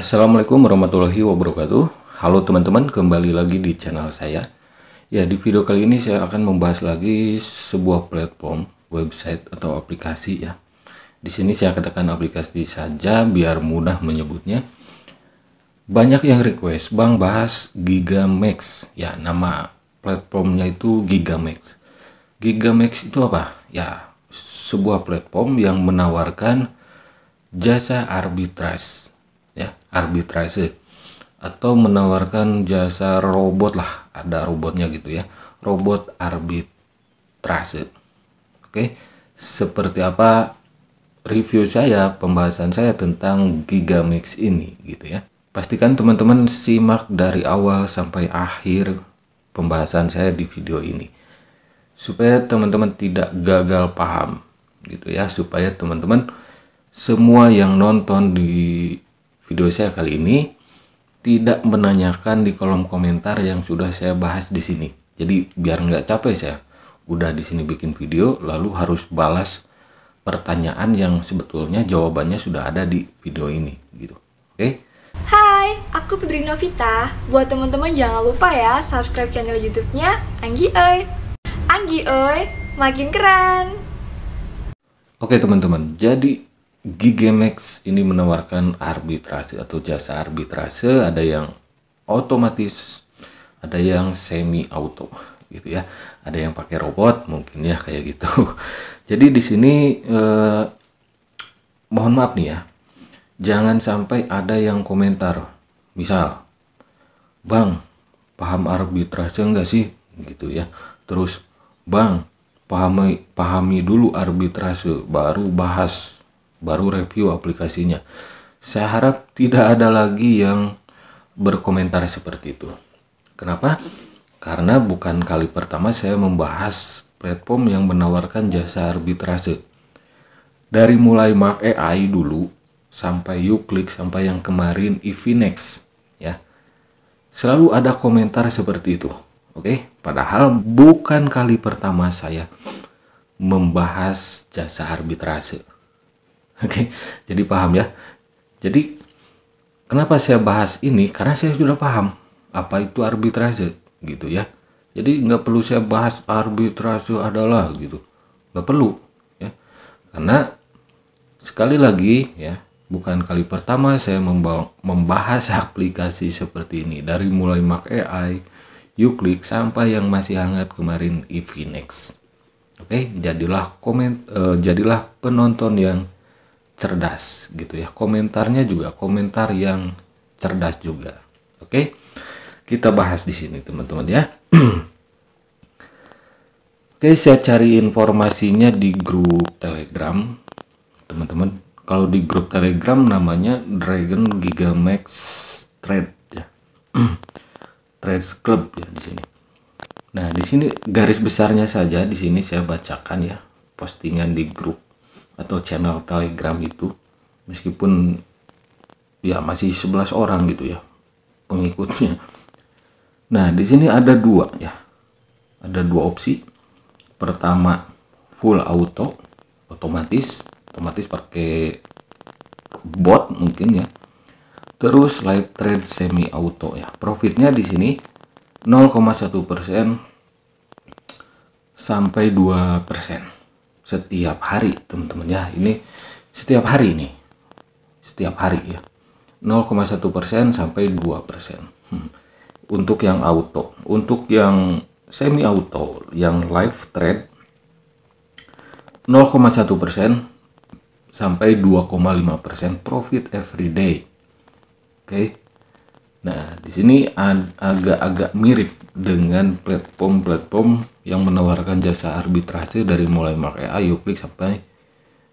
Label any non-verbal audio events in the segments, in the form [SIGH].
Assalamualaikum warahmatullahi wabarakatuh Halo teman-teman kembali lagi di channel saya Ya di video kali ini saya akan membahas lagi sebuah platform website atau aplikasi ya Di sini saya katakan aplikasi saja biar mudah menyebutnya Banyak yang request Bang bahas Gigamax Ya nama platformnya itu Gigamax Gigamax itu apa? Ya sebuah platform yang menawarkan jasa arbitrase ya arbitrase atau menawarkan jasa robot lah ada robotnya gitu ya robot arbitrase oke seperti apa review saya pembahasan saya tentang Gigamix ini gitu ya pastikan teman-teman simak dari awal sampai akhir pembahasan saya di video ini supaya teman-teman tidak gagal paham gitu ya supaya teman-teman semua yang nonton di Video saya kali ini tidak menanyakan di kolom komentar yang sudah saya bahas di sini. Jadi biar nggak capek saya, udah di sini bikin video lalu harus balas pertanyaan yang sebetulnya jawabannya sudah ada di video ini gitu. Oke? Okay? Hai, aku Febri Novita. Buat teman-teman jangan lupa ya subscribe channel YouTube-nya Anggi Oi. Anggi Oi, makin keren. Oke teman-teman, jadi Gigamex ini menawarkan arbitrase atau jasa arbitrase, ada yang otomatis, ada yang semi auto gitu ya. Ada yang pakai robot mungkin ya kayak gitu. [LAUGHS] Jadi di sini eh, mohon maaf nih ya. Jangan sampai ada yang komentar. Misal, "Bang, paham arbitrase enggak sih?" gitu ya. Terus, "Bang, pahami pahami dulu arbitrase baru bahas baru review aplikasinya. Saya harap tidak ada lagi yang berkomentar seperti itu. Kenapa? Karena bukan kali pertama saya membahas platform yang menawarkan jasa arbitrase. Dari mulai Mark AI dulu sampai Uclick sampai yang kemarin Evinex ya. Selalu ada komentar seperti itu. Oke, padahal bukan kali pertama saya membahas jasa arbitrase. [LAUGHS] Oke, jadi paham ya. Jadi kenapa saya bahas ini? Karena saya sudah paham apa itu arbitrase gitu ya. Jadi nggak perlu saya bahas arbitrase adalah gitu, nggak perlu ya. Karena sekali lagi ya, bukan kali pertama saya membahas [LAUGHS] aplikasi seperti ini dari mulai Mac AI, you click sampai yang masih hangat kemarin Evinex. Oke, jadilah komen, eh, jadilah penonton yang cerdas gitu ya. Komentarnya juga komentar yang cerdas juga. Oke. Kita bahas di sini teman-teman ya. [CLEARS THROAT] Oke, saya cari informasinya di grup Telegram, teman-teman. Kalau di grup Telegram namanya Dragon Gigamax Trade ya. Trades [CLEARS THROAT] Club ya di sini. Nah, di sini garis besarnya saja di sini saya bacakan ya postingan di grup atau channel Telegram itu meskipun ya masih 11 orang gitu ya pengikutnya. Nah, di sini ada dua ya. Ada dua opsi. Pertama full auto otomatis, otomatis pakai bot mungkin ya. Terus live trade semi auto ya. Profitnya di sini 0,1% persen sampai 2% setiap hari teman-teman ya ini setiap hari ini setiap hari ya 0,1 persen sampai 2 persen hmm. untuk yang auto untuk yang semi auto yang live trade 0,1 persen sampai 2,5 persen profit every day oke okay? Nah, di sini agak-agak mirip dengan platform-platform yang menawarkan jasa arbitrase dari mulai Mark AI, Uplik sampai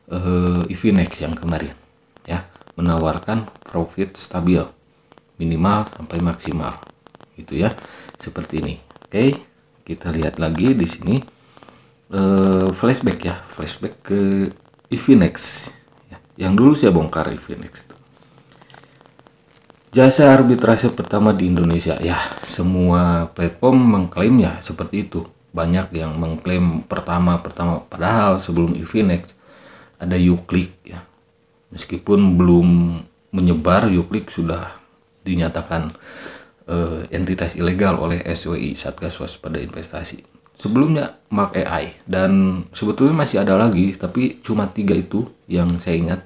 uh, Evinex yang kemarin ya, menawarkan profit stabil minimal sampai maksimal gitu ya. Seperti ini. Oke, kita lihat lagi di sini uh, flashback ya, flashback ke Evinex ya. Yang dulu saya bongkar Evinex itu jasa arbitrase pertama di Indonesia ya semua platform mengklaim ya seperti itu banyak yang mengklaim pertama pertama padahal sebelum Evinex ada Uclick ya meskipun belum menyebar Uclick sudah dinyatakan uh, entitas ilegal oleh SWI Satgas Waspada Investasi sebelumnya Mark AI dan sebetulnya masih ada lagi tapi cuma tiga itu yang saya ingat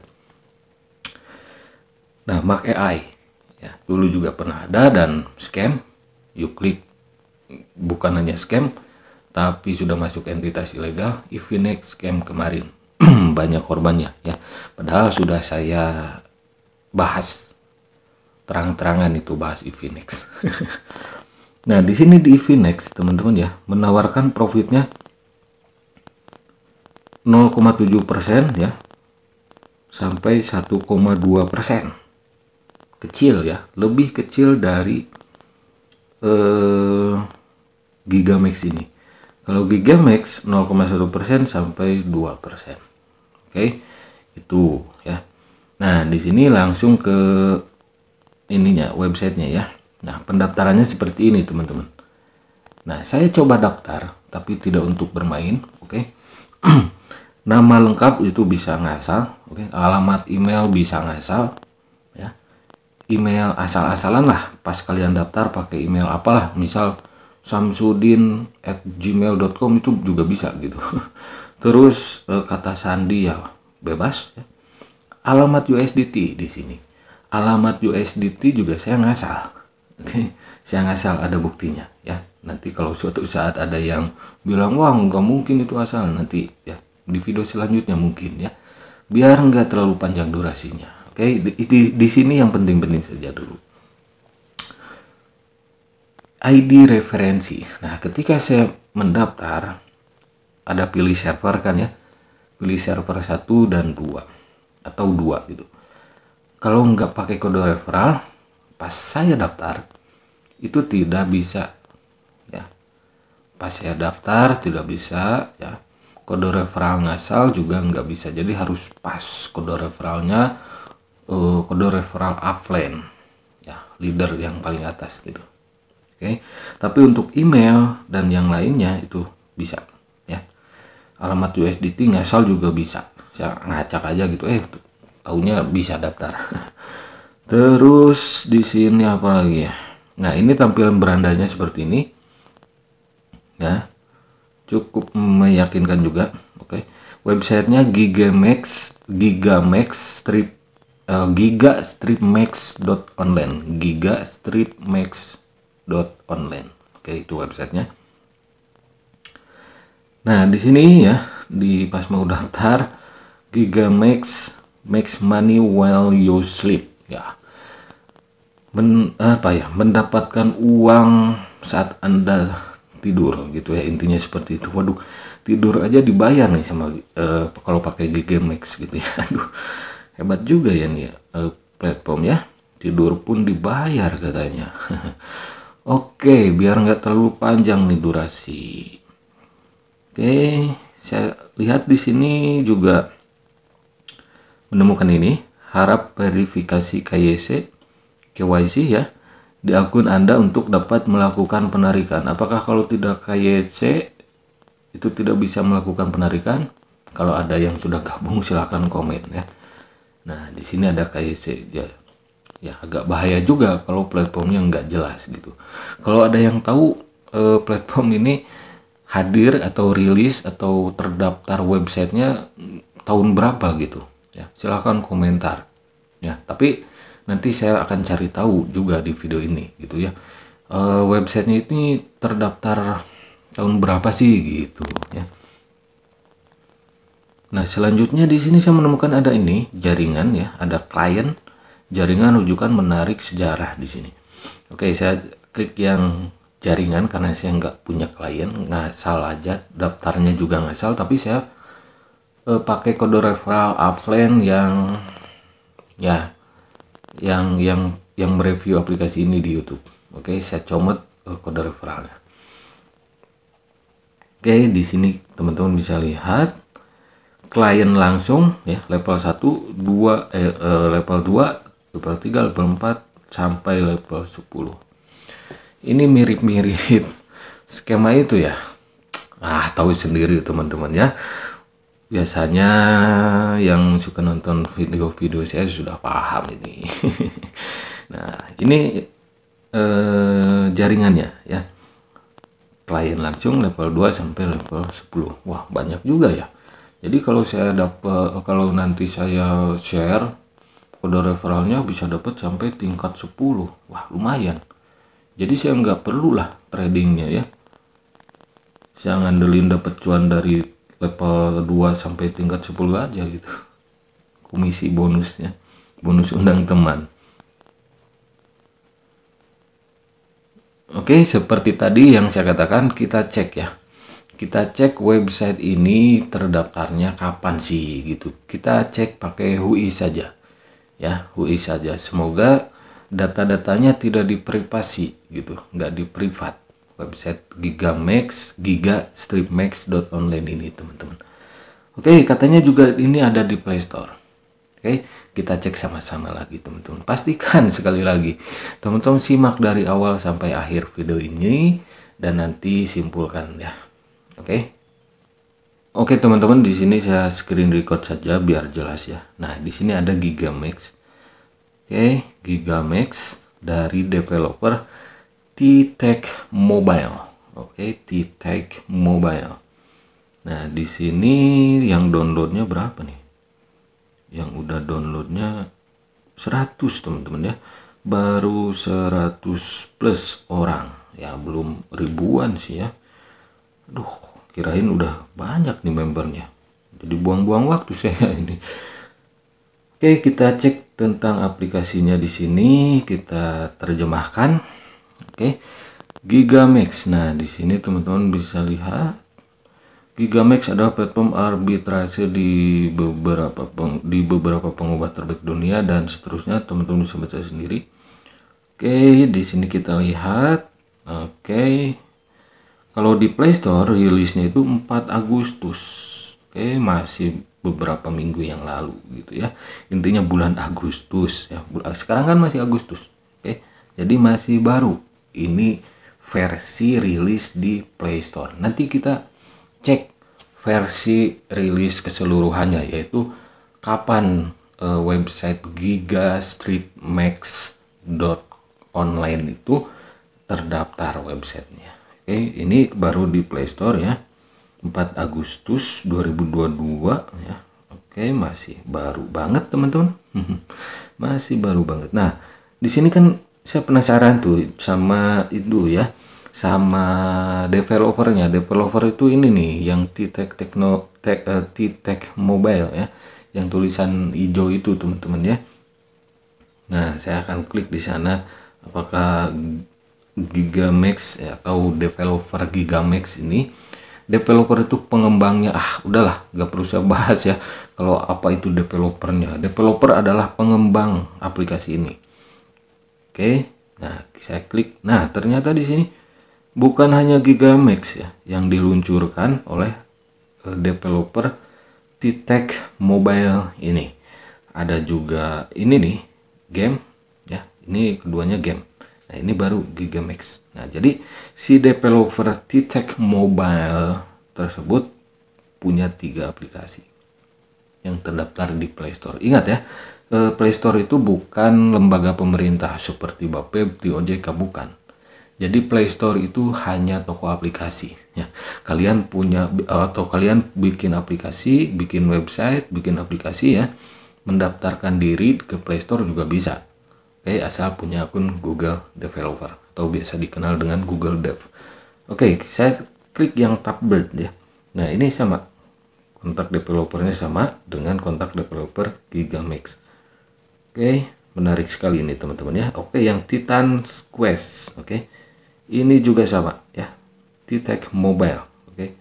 nah Mark AI ya dulu juga pernah ada dan scam you click bukan hanya scam tapi sudah masuk entitas ilegal next scam kemarin [CLEARS THROAT] banyak korbannya ya padahal sudah saya bahas terang-terangan itu bahas Evinex [LAUGHS] nah di sini di Evinex teman-teman ya menawarkan profitnya 0,7 ya sampai 1,2 kecil ya, lebih kecil dari eh, Gigamax ini. Kalau Gigamax 0,1% sampai 2%. Oke. Okay? Itu ya. Nah, di sini langsung ke ininya, websitenya ya. Nah, pendaftarannya seperti ini, teman-teman. Nah, saya coba daftar, tapi tidak untuk bermain, oke. Okay? [CLEARS THROAT] Nama lengkap itu bisa ngasal, oke. Okay? Alamat email bisa ngasal, email asal-asalan lah pas kalian daftar pakai email apalah misal samsudin at gmail.com itu juga bisa gitu [LAUGHS] terus eh, kata sandi ya bebas ya. alamat USDT di sini alamat USDT juga saya ngasal oke [LAUGHS] saya ngasal ada buktinya ya nanti kalau suatu saat ada yang bilang wah nggak mungkin itu asal nanti ya di video selanjutnya mungkin ya biar nggak terlalu panjang durasinya okay, eh, di, di, di sini yang penting-penting saja dulu. ID referensi. Nah, ketika saya mendaftar, ada pilih server kan ya. Pilih server 1 dan 2 atau 2 gitu. Kalau nggak pakai kode referral, pas saya daftar itu tidak bisa ya. Pas saya daftar tidak bisa ya. Kode referral ngasal juga nggak bisa. Jadi harus pas kode referralnya uh, kode referral upline ya leader yang paling atas gitu oke okay? tapi untuk email dan yang lainnya itu bisa ya alamat USDT ngasal juga bisa saya ngacak aja gitu eh tahunya bisa daftar [LAUGHS] terus di sini apa lagi ya nah ini tampilan berandanya seperti ini ya cukup meyakinkan juga oke okay. websitenya gigamax gigamax strip uh, eh, giga Street max dot online giga Street max dot online oke itu websitenya nah di sini ya di pas mau daftar giga max max money while you sleep ya Men, apa ya mendapatkan uang saat anda tidur gitu ya intinya seperti itu waduh tidur aja dibayar nih sama uh, kalau pakai giga max gitu ya [LAUGHS] aduh hebat juga ya nih eh, uh, platform ya tidur pun dibayar katanya [LAUGHS] oke biar nggak terlalu panjang nih durasi oke saya lihat di sini juga menemukan ini harap verifikasi KYC KYC ya di akun Anda untuk dapat melakukan penarikan apakah kalau tidak KYC itu tidak bisa melakukan penarikan kalau ada yang sudah gabung silahkan komen ya Nah, di sini ada KYC ya, ya agak bahaya juga kalau platformnya nggak jelas gitu. Kalau ada yang tahu eh, platform ini hadir atau rilis atau terdaftar websitenya mm, tahun berapa gitu, ya silahkan komentar. Ya, tapi nanti saya akan cari tahu juga di video ini gitu ya. E, websitenya ini terdaftar tahun berapa sih gitu ya. Nah, selanjutnya di sini saya menemukan ada ini jaringan ya, ada klien jaringan rujukan menarik sejarah di sini. Oke, saya klik yang jaringan karena saya nggak punya klien, nggak salah aja daftarnya juga nggak salah tapi saya e, pakai kode referral Upland yang ya yang yang yang mereview aplikasi ini di YouTube. Oke, saya comot e, kode referralnya. Oke, di sini teman-teman bisa lihat klien langsung ya level 1 2 eh, eh, level 2 level 3 level 4 sampai level 10 ini mirip-mirip skema itu ya ah tahu sendiri teman-teman ya biasanya yang suka nonton video-video saya sudah paham ini [LAUGHS] nah ini eh, jaringannya ya klien langsung level 2 sampai level 10 wah banyak juga ya jadi kalau saya dapat kalau nanti saya share kode referralnya bisa dapat sampai tingkat 10 wah lumayan jadi saya nggak perlulah tradingnya ya saya ngandelin dapat cuan dari level 2 sampai tingkat 10 aja gitu komisi bonusnya bonus undang teman Oke, seperti tadi yang saya katakan, kita cek ya kita cek website ini terdaftarnya kapan sih gitu kita cek pakai hui saja ya hui saja semoga data-datanya tidak diprivasi gitu nggak diprivat website gigamax giga Max. dot online ini teman-teman oke katanya juga ini ada di Play Store. oke kita cek sama-sama lagi teman-teman pastikan [LAUGHS] sekali lagi teman-teman simak dari awal sampai akhir video ini dan nanti simpulkan ya Oke. Okay? Oke, okay, teman-teman, di sini saya screen record saja biar jelas ya. Nah, di sini ada Gigamax. Oke, okay, Gigamax dari developer T-Tech Mobile. Oke, okay, T-Tech Mobile. Nah, di sini yang downloadnya berapa nih? Yang udah downloadnya 100 teman-teman ya baru 100 plus orang ya belum ribuan sih ya aduh kirain udah banyak nih membernya jadi buang-buang waktu saya [LAUGHS] ini oke kita cek tentang aplikasinya di sini kita terjemahkan oke Gigamax nah di sini teman-teman bisa lihat Gigamax adalah platform arbitrase di beberapa peng, di beberapa pengubah terbaik dunia dan seterusnya teman-teman bisa baca sendiri. Oke, di sini kita lihat. Oke. Kalau di Play Store rilisnya itu 4 Agustus. Oke, masih beberapa minggu yang lalu gitu ya. Intinya bulan Agustus ya. Sekarang kan masih Agustus. Oke. Jadi masih baru. Ini versi rilis di Play Store. Nanti kita cek versi rilis keseluruhannya yaitu kapan uh, website gigastreetmax.online itu terdaftar websitenya. Oke, ini baru di Play Store ya. 4 Agustus 2022 ya. Oke, masih baru banget teman-teman. [LAUGHS] masih baru banget. Nah, di sini kan saya penasaran tuh sama itu ya. Sama developernya. Developer itu ini nih yang Titek tech eh, Techno Mobile ya. Yang tulisan hijau itu teman-teman ya. Nah, saya akan klik di sana apakah Gigamax ya, atau developer Gigamax ini developer itu pengembangnya ah udahlah gak perlu saya bahas ya kalau apa itu developernya developer adalah pengembang aplikasi ini oke nah saya klik nah ternyata di sini bukan hanya Gigamax ya yang diluncurkan oleh e, developer Titek Mobile ini ada juga ini nih game ya ini keduanya game Nah, ini baru Giga Max. Nah, jadi si developer T-Tech Mobile tersebut punya tiga aplikasi yang terdaftar di Play Store. Ingat ya, eh, Play Store itu bukan lembaga pemerintah seperti Bapep, di OJK, bukan. Jadi Play Store itu hanya toko aplikasi. Ya. Kalian punya eh, atau kalian bikin aplikasi, bikin website, bikin aplikasi ya, mendaftarkan diri ke Play Store juga bisa eh asal punya akun Google Developer atau biasa dikenal dengan Google Dev. Oke, okay, saya klik yang tab build ya. Nah, ini sama. Kontak developernya sama dengan kontak developer GigaMix. Oke, okay, menarik sekali ini teman-teman ya. Oke, okay, yang Titan Quest, oke. Okay. Ini juga sama ya. Titan Mobile, oke. Okay.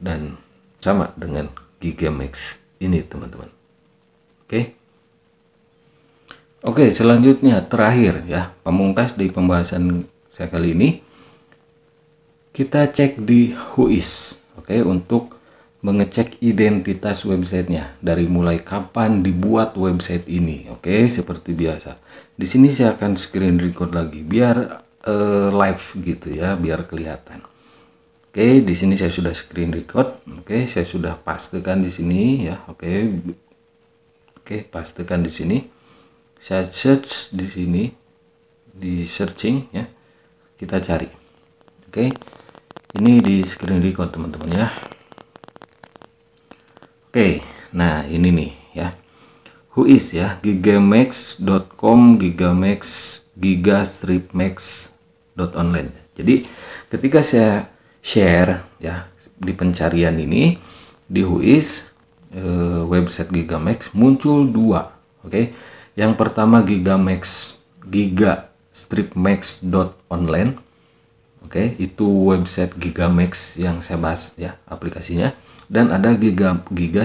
Dan sama dengan GigaMix ini teman-teman. Oke. Okay. Oke, selanjutnya terakhir ya, pemungkas di pembahasan saya kali ini kita cek di Whois, oke, untuk mengecek identitas websitenya dari mulai kapan dibuat website ini, oke, seperti biasa. Di sini saya akan screen record lagi biar uh, live gitu ya, biar kelihatan. Oke, di sini saya sudah screen record, oke, saya sudah pastikan di sini ya, oke, oke, pastikan di sini saya search di sini di searching ya kita cari oke okay. ini di screen record teman-teman ya oke okay. nah ini nih ya who is ya gigamax.com gigamax gigastripmax.online jadi ketika saya share ya di pencarian ini di who is e, website gigamax muncul dua oke okay? Yang pertama giga max Giga dot Strip Max online Oke, okay, itu website giga max yang saya bahas ya, aplikasinya. Dan ada giga giga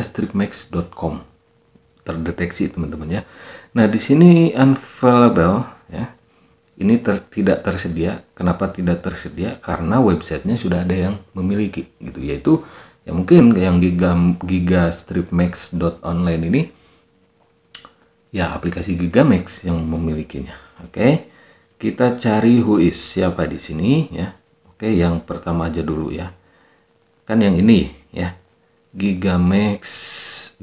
dot com Terdeteksi teman-teman ya. Nah, di sini unavailable ya. Ini ter, tidak tersedia. Kenapa tidak tersedia? Karena websitenya sudah ada yang memiliki gitu, yaitu ya mungkin yang giga giga dot online ini ya aplikasi Max yang memilikinya. Oke. Kita cari who is siapa di sini ya. Oke, yang pertama aja dulu ya. Kan yang ini ya. dot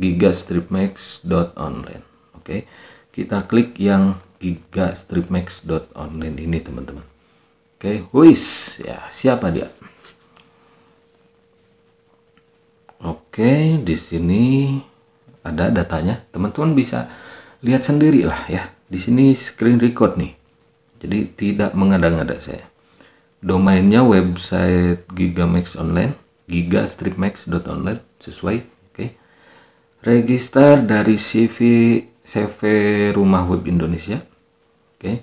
gigastripmax.online. Oke. Kita klik yang gigastripmax.online ini teman-teman. Oke, okay. who is ya siapa dia? Oke, di sini ada datanya. Teman-teman bisa lihat sendiri lah ya. Di sini screen record nih. Jadi tidak mengada-ngada saya. Domainnya website Gigamax Online, gigastripmax.online sesuai, oke. Okay. Register dari CV CV Rumah Web Indonesia. Oke. Okay.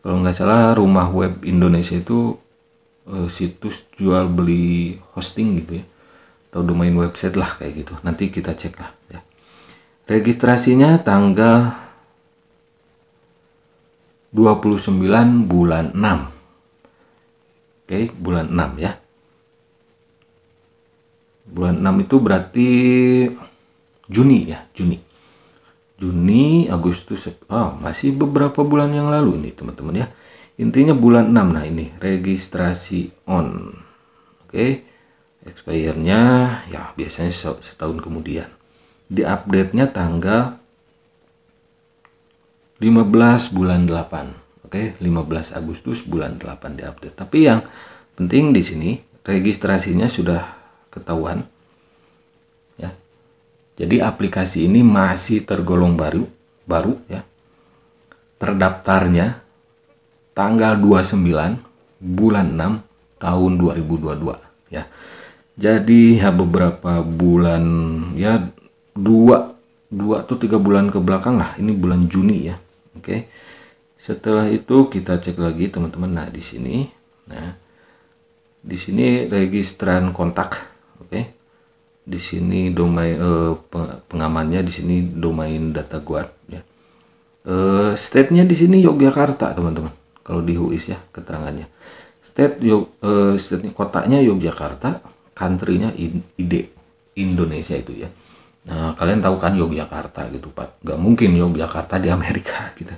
Kalau nggak salah Rumah Web Indonesia itu uh, situs jual beli hosting gitu ya atau domain website lah kayak gitu nanti kita cek lah ya Registrasinya tanggal 29 bulan 6. Oke, bulan 6 ya. Bulan 6 itu berarti Juni ya, Juni. Juni, Agustus, oh, masih beberapa bulan yang lalu ini teman-teman ya. Intinya bulan 6, nah ini registrasi on. Oke, okay. expire-nya ya biasanya setahun kemudian di update nya tanggal 15 bulan 8. Oke, 15 Agustus bulan 8 di update. Tapi yang penting di sini registrasinya sudah ketahuan. Ya. Jadi aplikasi ini masih tergolong baru, baru ya. Terdaftarnya tanggal 29 bulan 6 tahun 2022 ya. Jadi ya beberapa bulan ya dua dua atau tiga bulan ke belakang lah ini bulan Juni ya oke okay. setelah itu kita cek lagi teman-teman nah di sini nah di sini registran kontak oke okay. di sini domain eh, pengamannya di sini domain data guard ya eh, state nya di sini Yogyakarta teman-teman kalau di HUIS ya keterangannya state yo eh, state kotanya Yogyakarta country-nya ide Indonesia itu ya Nah, kalian tahu kan Yogyakarta gitu, Pak. Gak mungkin Yogyakarta di Amerika [LAUGHS] gitu.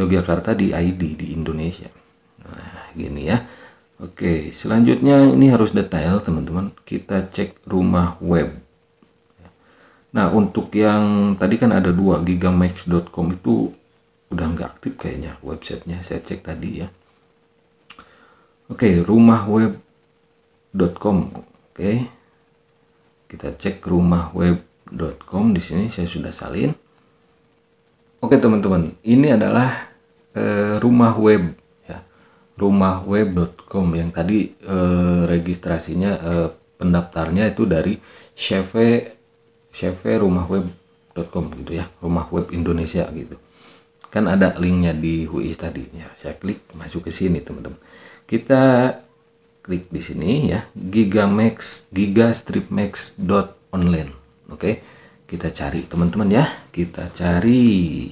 Yogyakarta di ID di Indonesia. Nah, gini ya. Oke, selanjutnya ini harus detail, teman-teman. Kita cek rumah web. Nah, untuk yang tadi kan ada dua, gigamax.com itu udah nggak aktif kayaknya websitenya. Saya cek tadi ya. Oke, rumah rumahweb.com. Oke. Kita cek rumah web gmail.com di sini saya sudah salin oke teman-teman ini adalah eh, rumah web ya rumahweb.com yang tadi eh, registrasinya eh, pendaftarnya itu dari CV CV rumahweb.com gitu ya rumah web Indonesia gitu kan ada linknya di ui tadi ya saya klik masuk ke sini teman-teman kita klik di sini ya gigamax gigastripmax.online Oke, kita cari teman-teman ya. Kita cari.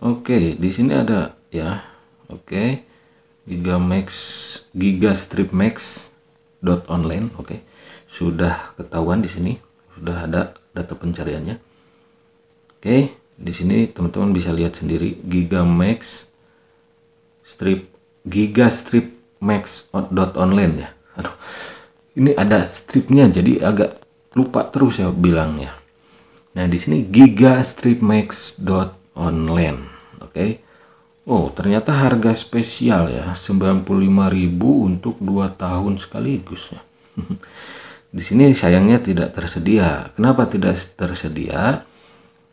Oke, di sini ada ya. Oke. giga max, Giga Strip Max dot online, oke. Sudah ketahuan di sini, sudah ada data pencariannya. Oke, di sini teman-teman bisa lihat sendiri giga max strip Giga Strip Max dot online ya aduh ini ada stripnya jadi agak lupa terus ya bilangnya nah di sini giga dot online oke okay. Oh ternyata harga spesial ya 95.000 untuk 2 tahun sekaligus ya [LAUGHS] di sini sayangnya tidak tersedia kenapa tidak tersedia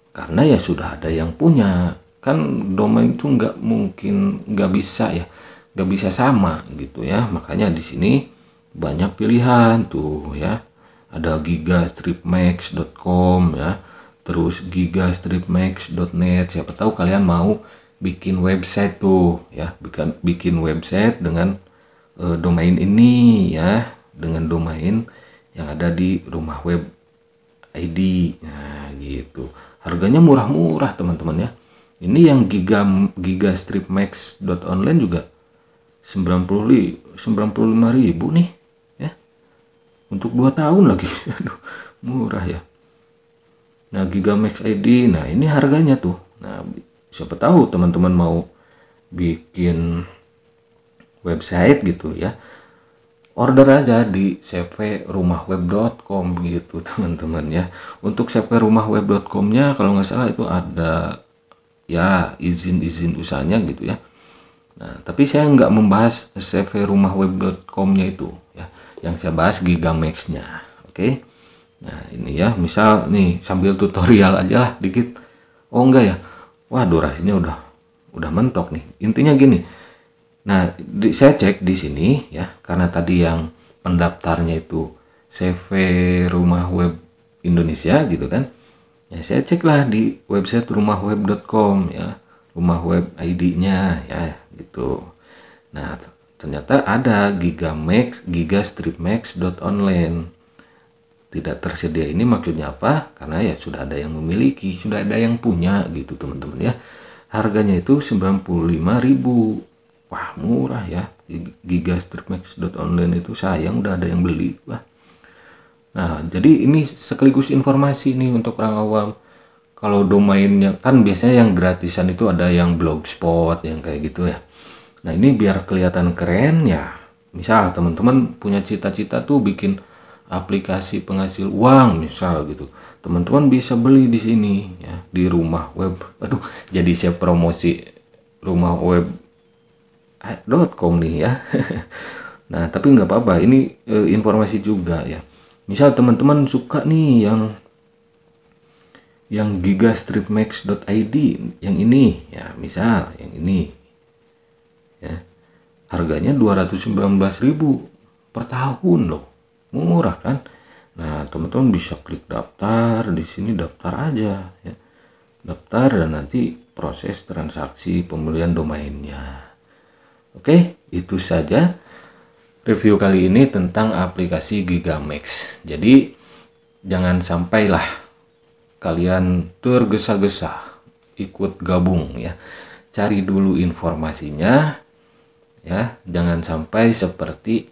karena ya sudah ada yang punya kan domain itu nggak mungkin nggak bisa ya nggak bisa sama gitu ya makanya di sini banyak pilihan tuh ya ada gigastripmax.com ya terus gigastripmax.net siapa tahu kalian mau bikin website tuh ya bikin bikin website dengan e, domain ini ya dengan domain yang ada di rumah web ID nah ya, gitu harganya murah-murah teman-teman ya ini yang giga gigastripmax.online juga 90 lima ribu nih untuk 2 tahun lagi [LAUGHS] aduh murah ya nah Gigamax ID nah ini harganya tuh nah siapa tahu teman-teman mau bikin website gitu ya order aja di cvrumahweb.com gitu [LAUGHS] teman-teman ya untuk cvrumahweb.com nya kalau nggak salah itu ada ya izin-izin usahanya gitu ya nah tapi saya nggak membahas cvrumahweb.com nya itu ya yang saya bahas Gigamax-nya. Oke. Okay? Nah, ini ya, misal nih sambil tutorial aja lah dikit. Oh, enggak ya. Wah, durasinya udah udah mentok nih. Intinya gini. Nah, di, saya cek di sini ya, karena tadi yang pendaftarnya itu CV Rumah Web Indonesia gitu kan. Ya, saya cek lah di website rumahweb.com ya, rumah web ID-nya ya gitu. Nah, Ternyata ada giga giga max Gigamax, online Tidak tersedia ini maksudnya apa? Karena ya sudah ada yang memiliki, sudah ada yang punya gitu teman-teman ya. Harganya itu 95.000. Wah, murah ya. giga online itu sayang udah ada yang beli. Wah. Nah, jadi ini sekaligus informasi nih untuk orang awam kalau domainnya kan biasanya yang gratisan itu ada yang blogspot yang kayak gitu ya Nah ini biar kelihatan keren ya. Misal teman-teman punya cita-cita tuh bikin aplikasi penghasil uang misal gitu. Teman-teman bisa beli di sini ya di rumah web. Aduh jadi saya promosi rumah web eh, dot .com nih ya. [LAUGHS] nah tapi nggak apa-apa ini e, informasi juga ya. Misal teman-teman suka nih yang yang gigastripmax.id yang ini ya misal yang ini ya harganya 219.000 per tahun loh murah kan nah teman-teman bisa klik daftar di sini daftar aja ya daftar dan nanti proses transaksi pembelian domainnya oke itu saja review kali ini tentang aplikasi Gigamax jadi jangan sampailah kalian tergesa-gesa ikut gabung ya cari dulu informasinya ya jangan sampai seperti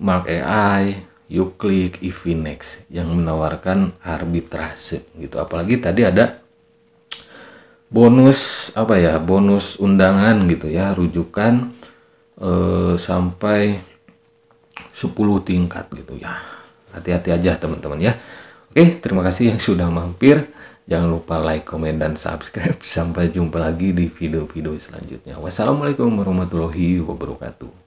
Mark AI, Uclick, Evinex yang menawarkan arbitrase gitu apalagi tadi ada bonus apa ya bonus undangan gitu ya rujukan eh, sampai 10 tingkat gitu ya hati-hati aja teman-teman ya oke terima kasih yang sudah mampir Jangan lupa like, komen, dan subscribe. [LAUGHS] Sampai jumpa lagi di video-video selanjutnya. Wassalamualaikum warahmatullahi wabarakatuh.